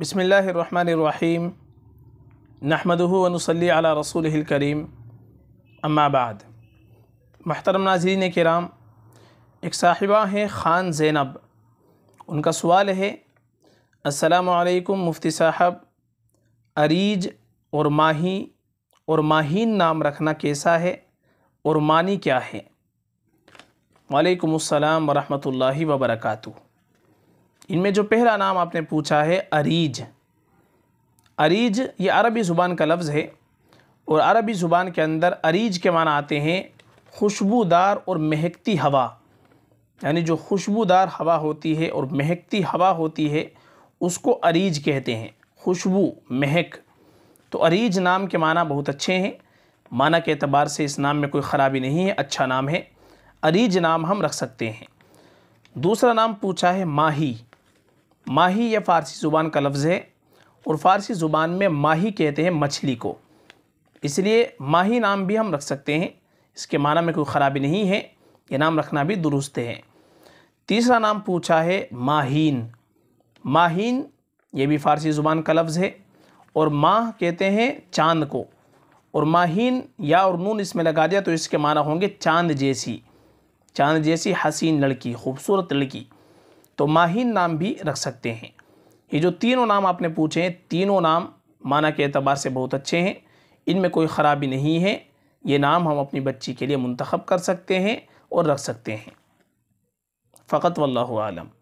बसमीम नहमदनसली अला रसूल करीम अम्माबाद महतरम नाजरीन कराम एक साहिबा हैं ख़ान ज़ैनब उनका सवाल है असलकम मुफ्ती साहब अरीज और माही और माहीन नाम रखना कैसा है और मानी क्या है वालेकुम अस्सलाम वरहमतुल्लाहि वबरकातुहू इनमें जो पहला नाम आपने पूछा है अरीज अरीज ये अरबी ज़ुबान का लफ्ज़ है और अरबी ज़ुबान के अंदर अरीज के माना आते हैं खुशबूदार और महकती हवा यानी जो खुशबूदार हवा होती है और महकती हवा होती है उसको अरीज कहते हैं खुशबू महक तो अरीज नाम के माना बहुत अच्छे हैं माना के अतबार से इस नाम में कोई ख़राबी नहीं है अच्छा नाम है अरीज नाम हम रख सकते हैं दूसरा नाम पूछा है माही माही यह फ़ारसी ज़ुबान का लफ्ज़ है और फ़ारसी ज़ुबान में माही कहते हैं मछली को इसलिए माही नाम भी हम रख सकते हैं इसके माना में कोई ख़राबी नहीं है ये नाम रखना भी दुरुस्त है तीसरा नाम पूछा है माहीन माहीन ये भी फ़ारसी ज़ुबान का लफ्ज़ है और माह कहते हैं चांद को और माहीन या और नून इसमें लगा दिया तो इसके माना होंगे चांद जैसी चांद जैसी हसीन लड़की खूबसूरत लड़की तो माहिन नाम भी रख सकते हैं ये जो तीनों नाम आपने पूछे हैं तीनों नाम माना के अतबार से बहुत अच्छे हैं इनमें कोई ख़राबी नहीं है ये नाम हम अपनी बच्ची के लिए मंतखब कर सकते हैं और रख सकते हैं फ़कत वल्लम